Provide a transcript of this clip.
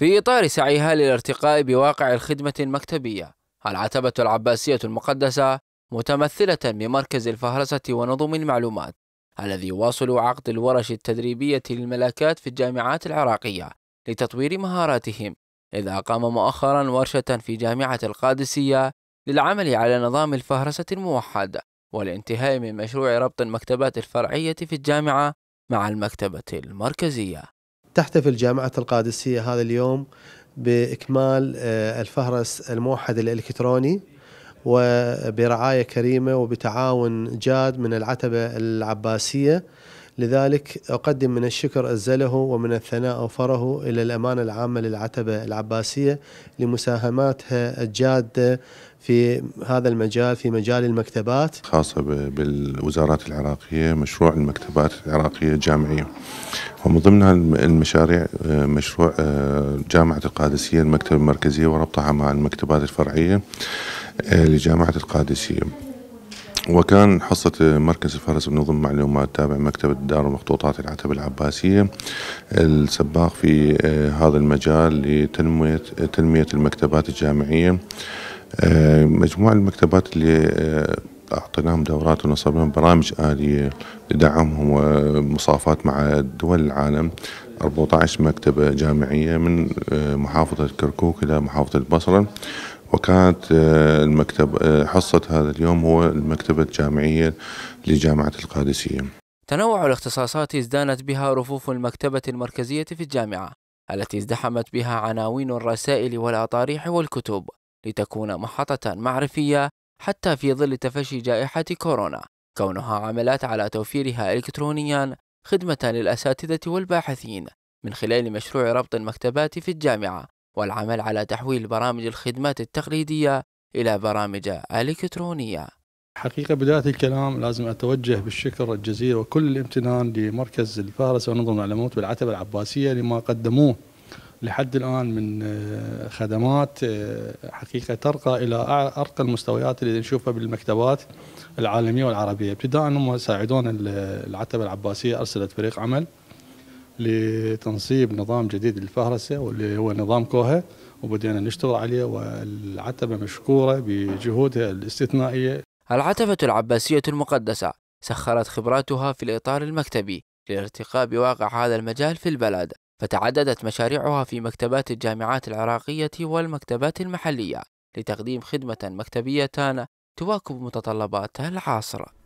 في إطار سعيها للارتقاء بواقع الخدمة المكتبية العتبة العباسية المقدسة متمثلة بمركز الفهرسة ونظم المعلومات الذي يواصل عقد الورش التدريبية للملاكات في الجامعات العراقية لتطوير مهاراتهم إذ أقام مؤخرا ورشة في جامعة القادسية للعمل على نظام الفهرسة الموحد والانتهاء من مشروع ربط المكتبات الفرعية في الجامعة مع المكتبة المركزية تحتفل جامعة القادسية هذا اليوم بإكمال آه، الفهرس الموحد الإلكتروني وبرعاية كريمة وبتعاون جاد من العتبة العباسية لذلك أقدم من الشكر أزله ومن الثناء أوفره إلى الأمانة العامة للعتبة العباسية لمساهماتها الجادة في هذا المجال في مجال المكتبات خاصة بالوزارات العراقية مشروع المكتبات العراقية الجامعية ومن ضمنها المشاريع آه، مشروع آه، جامعة القادسية المكتبة المركزية وربطها مع المكتبات الفرعية آه، لجامعة القادسية وكان حصة مركز الفرس بنظم معلومات تابع مكتب الدار ومخطوطات العتبة العباسية السباق في آه، هذا المجال لتنمية تنمية المكتبات الجامعية آه، مجموعة المكتبات اللي آه، أعطيناهم دورات ونصبناهم برامج آلية لدعمهم ومصافات مع دول العالم 14 مكتبة جامعية من محافظة كركوك إلى محافظة البصرة وكانت آه، المكتب آه، حصة هذا اليوم هو المكتبة الجامعية لجامعة القادسية تنوع الاختصاصات ازدانت بها رفوف المكتبة المركزية في الجامعة التي ازدحمت بها عناوين الرسائل والأطاريح والكتب لتكون محطة معرفية حتى في ظل تفشي جائحة كورونا كونها عملت على توفيرها إلكترونيا خدمة للأساتذة والباحثين من خلال مشروع ربط المكتبات في الجامعة والعمل على تحويل برامج الخدمات التقليدية إلى برامج إلكترونية حقيقة بداية الكلام لازم أتوجه بالشكر الجزيل وكل الامتنان لمركز الفارس ونظم المعلومات بالعتبة العباسية لما قدموه لحد الآن من آه، خدمات آه، حقيقة ترقى إلى أرقى المستويات اللي نشوفها بالمكتبات العالمية والعربية ابتداء هم ساعدون العتبة العباسية أرسلت فريق عمل لتنصيب نظام جديد للفهرسة واللي هو نظام كوها وبدينا نشتغل عليه والعتبة مشكورة بجهودها الاستثنائية العتبة العباسية المقدسة سخرت خبراتها في الإطار المكتبي لارتقاء بواقع هذا المجال في البلد فتعددت مشاريعها في مكتبات الجامعات العراقية والمكتبات المحلية لتقديم خدمة مكتبية تواكب متطلبات العصر